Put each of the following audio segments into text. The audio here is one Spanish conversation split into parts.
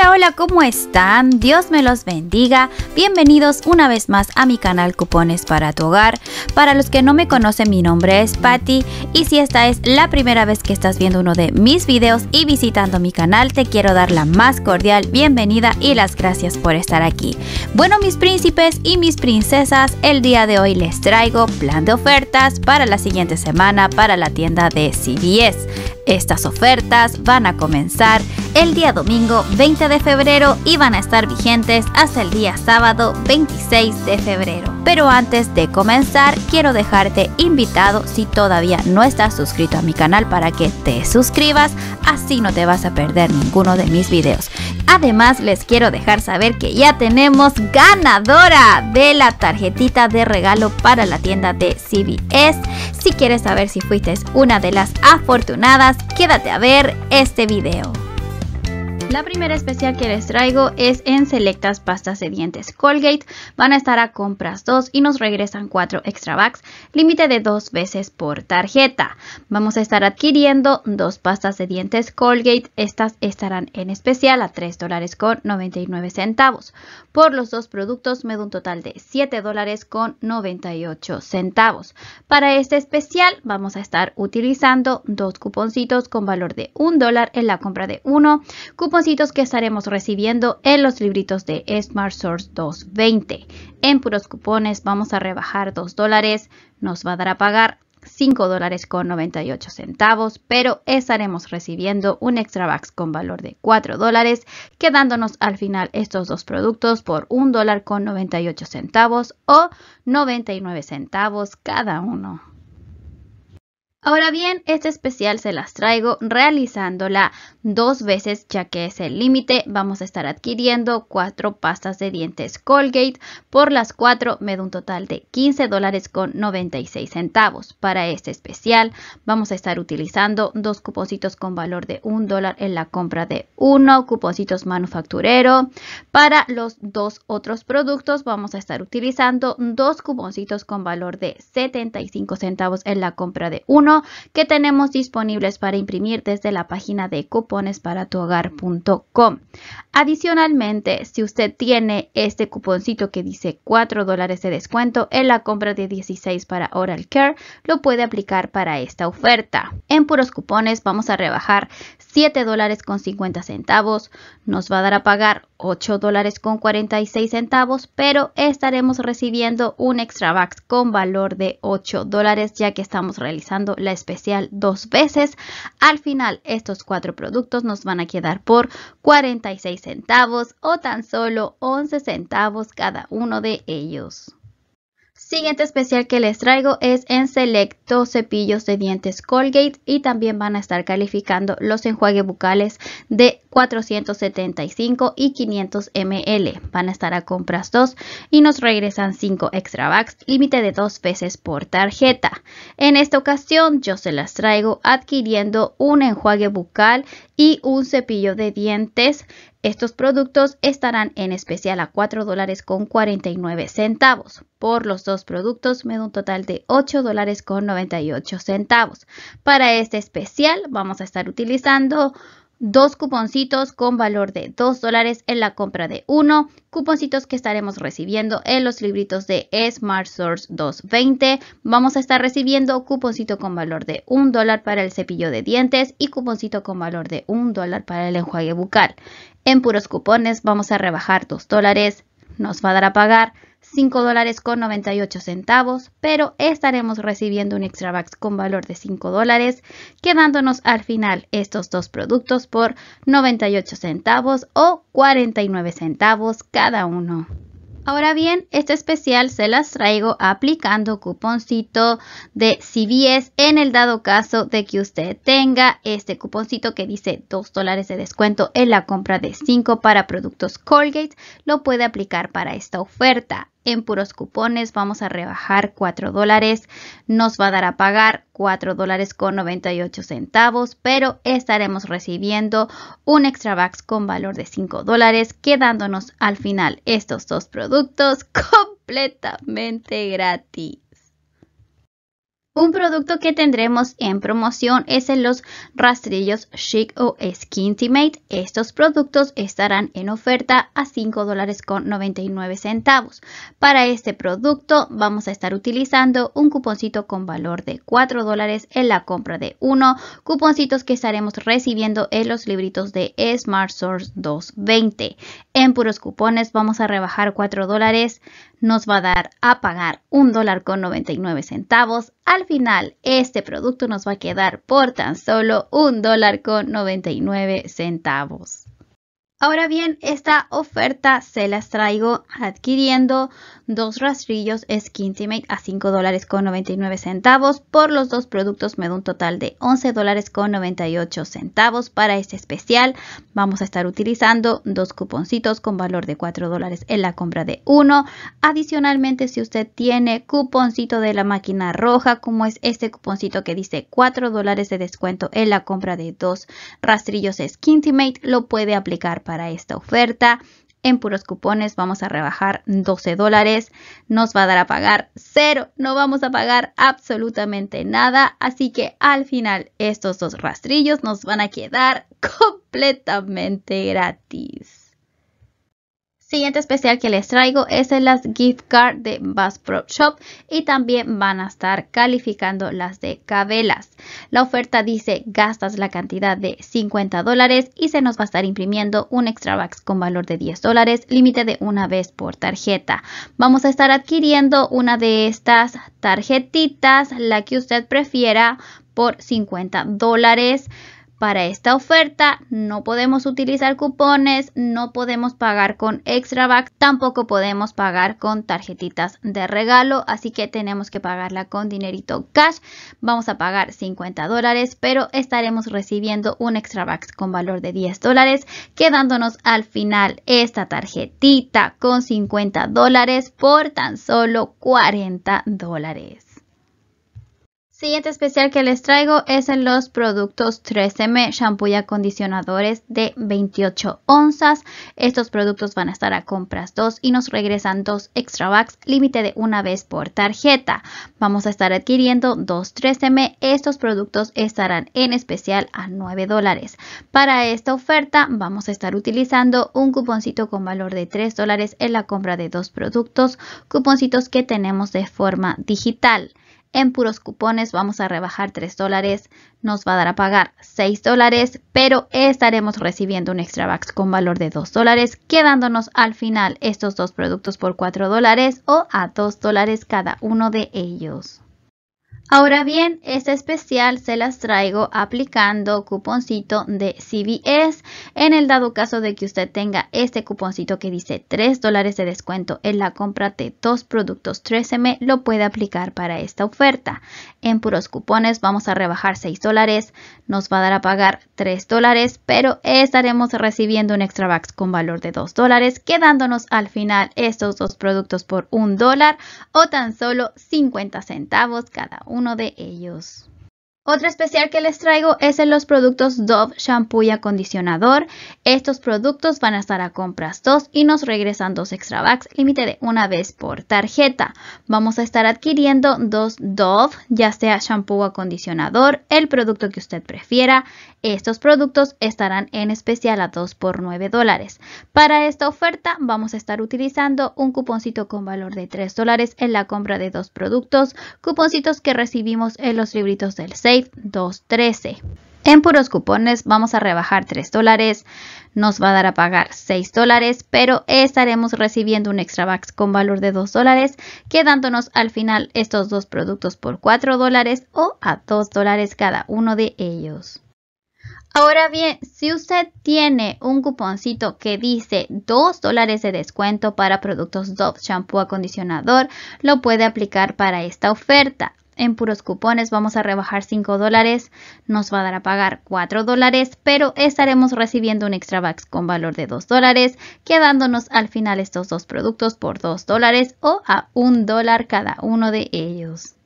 Hola, hola, ¿cómo están? Dios me los bendiga. Bienvenidos una vez más a mi canal Cupones para tu hogar. Para los que no me conocen, mi nombre es Patti y si esta es la primera vez que estás viendo uno de mis videos y visitando mi canal, te quiero dar la más cordial bienvenida y las gracias por estar aquí. Bueno, mis príncipes y mis princesas, el día de hoy les traigo plan de ofertas para la siguiente semana para la tienda de CBS. Estas ofertas van a comenzar el día domingo 20 de febrero y van a estar vigentes hasta el día sábado 26 de febrero. Pero antes de comenzar, quiero dejarte invitado si todavía no estás suscrito a mi canal para que te suscribas, así no te vas a perder ninguno de mis videos. Además, les quiero dejar saber que ya tenemos ganadora de la tarjetita de regalo para la tienda de CBS. Si quieres saber si fuiste una de las afortunadas, quédate a ver este video. La primera especial que les traigo es en selectas pastas de dientes Colgate. Van a estar a compras 2 y nos regresan 4 extra bags, límite de 2 veces por tarjeta. Vamos a estar adquiriendo dos pastas de dientes Colgate. Estas estarán en especial a tres dólares con 99 centavos. Por los dos productos me da un total de $7.98. dólares con 98 centavos. Para este especial vamos a estar utilizando dos cuponcitos con valor de 1 dólar en la compra de uno que estaremos recibiendo en los libritos de Smart Source 220. En puros cupones vamos a rebajar 2 dólares, nos va a dar a pagar 5 dólares con 98 centavos, pero estaremos recibiendo un extra Bucks con valor de 4 dólares, quedándonos al final estos dos productos por un dólar con 98 centavos o 99 centavos cada uno. Ahora bien, este especial se las traigo realizándola dos veces ya que es el límite. Vamos a estar adquiriendo cuatro pastas de dientes Colgate. Por las cuatro me da un total de 15 dólares con 96 centavos. Para este especial vamos a estar utilizando dos cuponcitos con valor de un dólar en la compra de uno, cuponcitos manufacturero. Para los dos otros productos vamos a estar utilizando dos cuponcitos con valor de 75 centavos en la compra de uno que tenemos disponibles para imprimir desde la página de cuponesparatuhogar.com. Adicionalmente, si usted tiene este cuponcito que dice 4 dólares de descuento en la compra de 16 para Oral Care, lo puede aplicar para esta oferta. En puros cupones vamos a rebajar 7 dólares con 50 centavos, nos va a dar a pagar 8 dólares con 46 centavos, pero estaremos recibiendo un extra vax con valor de 8 dólares ya que estamos realizando la especial dos veces. Al final, estos cuatro productos nos van a quedar por 46 centavos o tan solo 11 centavos cada uno de ellos. Siguiente especial que les traigo es en selecto cepillos de dientes Colgate y también van a estar calificando los enjuagues bucales de 475 y 500 ml. Van a estar a compras 2 y nos regresan 5 extra bucks, límite de 2 veces por tarjeta. En esta ocasión yo se las traigo adquiriendo un enjuague bucal y un cepillo de dientes. Estos productos estarán en especial a 4 dólares con 49 centavos. Por los dos productos me da un total de 8 dólares con 98 centavos. Para este especial vamos a estar utilizando dos cuponcitos con valor de 2 dólares en la compra de uno, cuponcitos que estaremos recibiendo en los libritos de Smart Source 220. Vamos a estar recibiendo cuponcito con valor de 1 dólar para el cepillo de dientes y cuponcito con valor de 1 dólar para el enjuague bucal. En puros cupones vamos a rebajar 2 dólares, nos va a dar a pagar 5 con 98 centavos, pero estaremos recibiendo un extra box con valor de 5 quedándonos al final estos dos productos por 98 centavos o 49 centavos cada uno. Ahora bien, este especial se las traigo aplicando cuponcito de CBS en el dado caso de que usted tenga este cuponcito que dice 2 dólares de descuento en la compra de 5 para productos Colgate, lo puede aplicar para esta oferta en puros cupones vamos a rebajar 4 dólares, nos va a dar a pagar 4 dólares con 98 centavos, pero estaremos recibiendo un extra Vax con valor de 5 dólares, quedándonos al final estos dos productos completamente gratis. Un producto que tendremos en promoción es en los rastrillos Chic o Skintimate. Estos productos estarán en oferta a $5.99 Para este producto vamos a estar utilizando un cuponcito con valor de $4 en la compra de uno, cuponcitos que estaremos recibiendo en los libritos de Smart Source 220. En puros cupones vamos a rebajar $4, nos va a dar a pagar $1.99 al final, este producto nos va a quedar por tan solo un dólar con 99 centavos. Ahora bien, esta oferta se las traigo adquiriendo dos rastrillos Skintimate a $5.99 Por los dos productos me da un total de $11.98 dólares con 98 centavos para este especial. Vamos a estar utilizando dos cuponcitos con valor de 4 dólares en la compra de uno. Adicionalmente, si usted tiene cuponcito de la máquina roja, como es este cuponcito que dice 4 de descuento en la compra de dos rastrillos Skintimate, lo puede aplicar para para esta oferta. En puros cupones vamos a rebajar 12 dólares. Nos va a dar a pagar cero. No vamos a pagar absolutamente nada. Así que al final estos dos rastrillos nos van a quedar completamente gratis siguiente especial que les traigo es en las gift card de Bass Pro Shop y también van a estar calificando las de Cabelas. La oferta dice gastas la cantidad de 50 dólares y se nos va a estar imprimiendo un extra box con valor de 10 dólares, límite de una vez por tarjeta. Vamos a estar adquiriendo una de estas tarjetitas, la que usted prefiera por 50 dólares. Para esta oferta no podemos utilizar cupones, no podemos pagar con extra extraback, tampoco podemos pagar con tarjetitas de regalo, así que tenemos que pagarla con dinerito cash. Vamos a pagar 50 dólares, pero estaremos recibiendo un extra bucks con valor de 10 dólares, quedándonos al final esta tarjetita con 50 dólares por tan solo 40 dólares. Siguiente especial que les traigo es en los productos 3M, shampoo y acondicionadores de 28 onzas. Estos productos van a estar a compras 2 y nos regresan 2 extra bags límite de una vez por tarjeta. Vamos a estar adquiriendo 2 3M. Estos productos estarán en especial a 9 dólares. Para esta oferta vamos a estar utilizando un cuponcito con valor de 3 dólares en la compra de dos productos, cuponcitos que tenemos de forma digital en puros cupones vamos a rebajar 3 dólares, nos va a dar a pagar 6 dólares, pero estaremos recibiendo un extra box con valor de 2 dólares, quedándonos al final estos dos productos por 4 dólares o a 2 dólares cada uno de ellos. Ahora bien, este especial se las traigo aplicando cuponcito de CBS. En el dado caso de que usted tenga este cuponcito que dice 3 dólares de descuento en la compra de dos productos 3 m lo puede aplicar para esta oferta. En puros cupones vamos a rebajar 6 dólares, nos va a dar a pagar 3 dólares, pero estaremos recibiendo un extra bucks con valor de 2 dólares, quedándonos al final estos dos productos por 1 dólar o tan solo 50 centavos cada uno de ellos. Otro especial que les traigo es en los productos Dove Shampoo y Acondicionador. Estos productos van a estar a compras 2 y nos regresan dos extra bucks, límite de una vez por tarjeta. Vamos a estar adquiriendo dos Dove, ya sea shampoo o acondicionador, el producto que usted prefiera. Estos productos estarán en especial a 2 por 9 dólares. Para esta oferta vamos a estar utilizando un cuponcito con valor de 3 dólares en la compra de dos productos, cuponcitos que recibimos en los libritos del Safe 213. En puros cupones vamos a rebajar 3 dólares, nos va a dar a pagar 6 dólares, pero estaremos recibiendo un extra box con valor de 2 dólares, quedándonos al final estos dos productos por 4 dólares o a 2 dólares cada uno de ellos. Ahora bien, si usted tiene un cuponcito que dice 2 dólares de descuento para productos Dove shampoo acondicionador, lo puede aplicar para esta oferta. En puros cupones vamos a rebajar 5 dólares, nos va a dar a pagar 4 dólares, pero estaremos recibiendo un extra bucks con valor de 2 dólares, quedándonos al final estos dos productos por 2 dólares o a 1 dólar cada uno de ellos.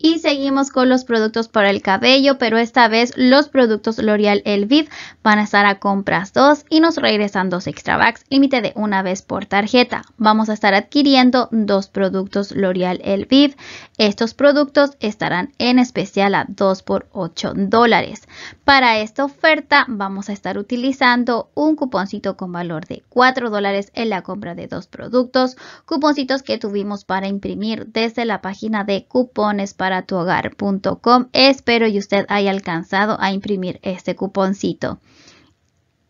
Y seguimos con los productos para el cabello, pero esta vez los productos L'Oreal Elviv van a estar a compras 2 y nos regresan dos extra bags, límite de una vez por tarjeta. Vamos a estar adquiriendo dos productos L'Oreal Elviv. Estos productos estarán en especial a 2 por 8 dólares. Para esta oferta vamos a estar utilizando un cuponcito con valor de 4 dólares en la compra de dos productos, cuponcitos que tuvimos para imprimir desde la página de cupones para para tu hogar.com. Espero y usted haya alcanzado a imprimir este cuponcito.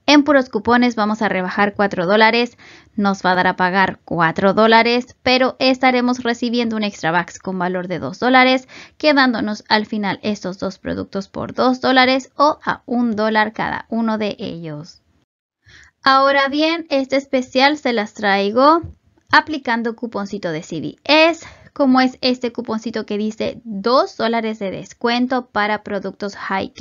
En puros cupones vamos a rebajar 4 dólares, nos va a dar a pagar 4 dólares, pero estaremos recibiendo un extra bucks con valor de 2 dólares, quedándonos al final estos dos productos por 2 dólares o a 1 dólar cada uno de ellos. Ahora bien, este especial se las traigo aplicando cuponcito de CVS como es este cuponcito que dice 2 dólares de descuento para productos High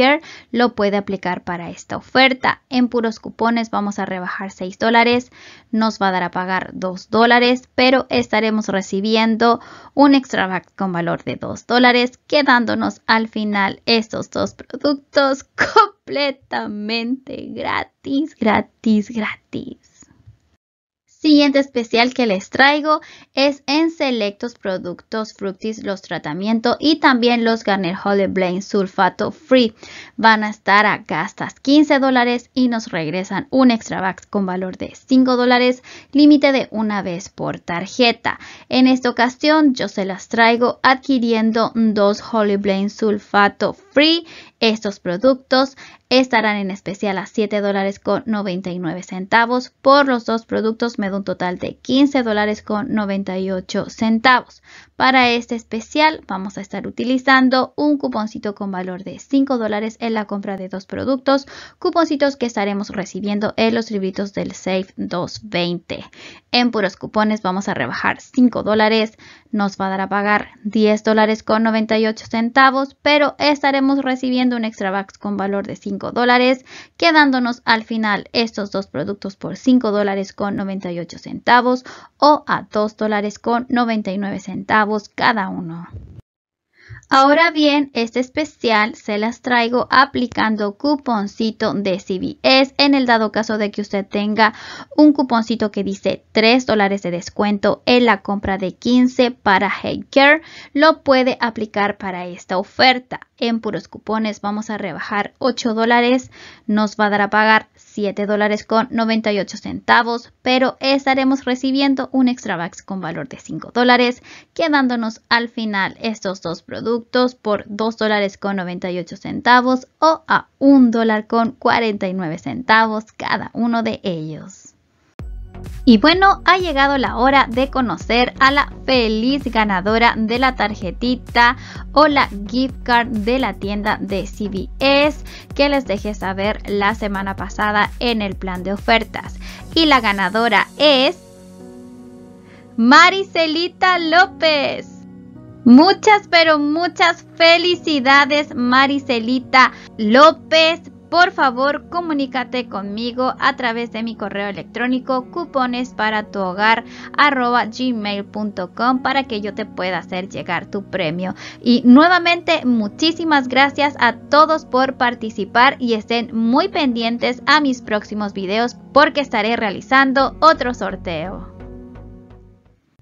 lo puede aplicar para esta oferta. En puros cupones vamos a rebajar 6 dólares, nos va a dar a pagar 2 dólares, pero estaremos recibiendo un extra back con valor de 2 dólares, quedándonos al final estos dos productos completamente gratis, gratis, gratis siguiente especial que les traigo es en selectos productos Fructis los tratamientos y también los Garner Holy Blaine sulfato free van a estar a gastas 15 dólares y nos regresan un extra bag con valor de 5 dólares límite de una vez por tarjeta en esta ocasión yo se las traigo adquiriendo dos Holly Blaine sulfato free estos productos estarán en especial a $7.99. dólares con centavos. Por los dos productos me da un total de 15 dólares con 98 centavos. Para este especial vamos a estar utilizando un cuponcito con valor de 5 dólares en la compra de dos productos. Cuponcitos que estaremos recibiendo en los libritos del safe 220. En puros cupones vamos a rebajar 5 dólares. Nos va a dar a pagar 10 dólares con 98 centavos. Pero estaremos recibiendo un extra box con valor de 5 dólares, quedándonos al final estos dos productos por 5 dólares con 98 centavos o a 2 dólares con 99 centavos cada uno. Ahora bien, este especial se las traigo aplicando cuponcito de CBS en el dado caso de que usted tenga un cuponcito que dice 3 dólares de descuento en la compra de 15 para Care, lo puede aplicar para esta oferta. En puros cupones vamos a rebajar 8 dólares, nos va a dar a pagar 7 dólares con 98 centavos, pero estaremos recibiendo un extra bucks con valor de 5 dólares, quedándonos al final estos dos productos por 2 dólares con 98 centavos o a 1 dólar con 49 centavos cada uno de ellos. Y bueno, ha llegado la hora de conocer a la feliz ganadora de la tarjetita o la gift card de la tienda de CBS que les dejé saber la semana pasada en el plan de ofertas. Y la ganadora es Maricelita López. Muchas, pero muchas felicidades, Maricelita López. Por favor, comunícate conmigo a través de mi correo electrónico cupones para tu gmail.com para que yo te pueda hacer llegar tu premio. Y nuevamente, muchísimas gracias a todos por participar y estén muy pendientes a mis próximos videos porque estaré realizando otro sorteo.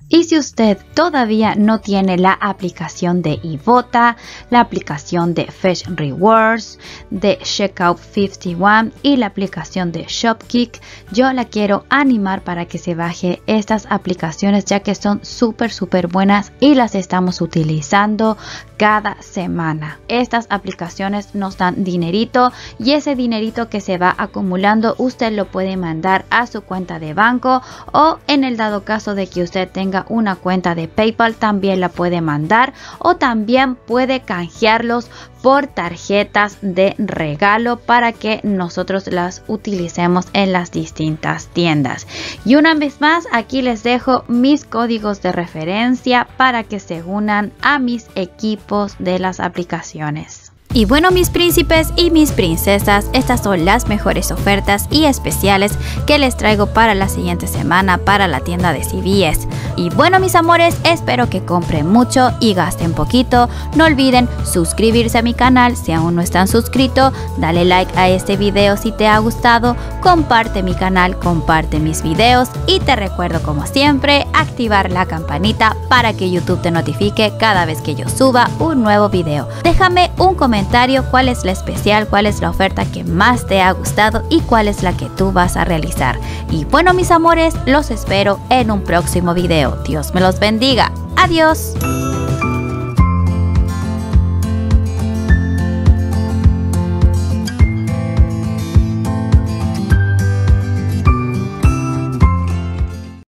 Y si usted todavía no tiene la aplicación de Ivota, la aplicación de Fetch Rewards, de Checkout 51 y la aplicación de Shopkick, yo la quiero animar para que se baje estas aplicaciones ya que son súper súper buenas y las estamos utilizando cada semana. Estas aplicaciones nos dan dinerito y ese dinerito que se va acumulando usted lo puede mandar a su cuenta de banco o en el dado caso de que usted tenga una cuenta de PayPal también la puede mandar o también puede canjearlos por tarjetas de regalo para que nosotros las utilicemos en las distintas tiendas. Y una vez más, aquí les dejo mis códigos de referencia para que se unan a mis equipos de las aplicaciones. Y bueno mis príncipes y mis princesas, estas son las mejores ofertas y especiales que les traigo para la siguiente semana para la tienda de CBS. Y bueno mis amores, espero que compren mucho y gasten poquito. No olviden suscribirse a mi canal si aún no están suscritos, dale like a este video si te ha gustado, comparte mi canal, comparte mis videos y te recuerdo como siempre activar la campanita para que YouTube te notifique cada vez que yo suba un nuevo video. Déjame un comentario cuál es la especial, cuál es la oferta que más te ha gustado y cuál es la que tú vas a realizar. Y bueno mis amores, los espero en un próximo video. Dios me los bendiga. Adiós.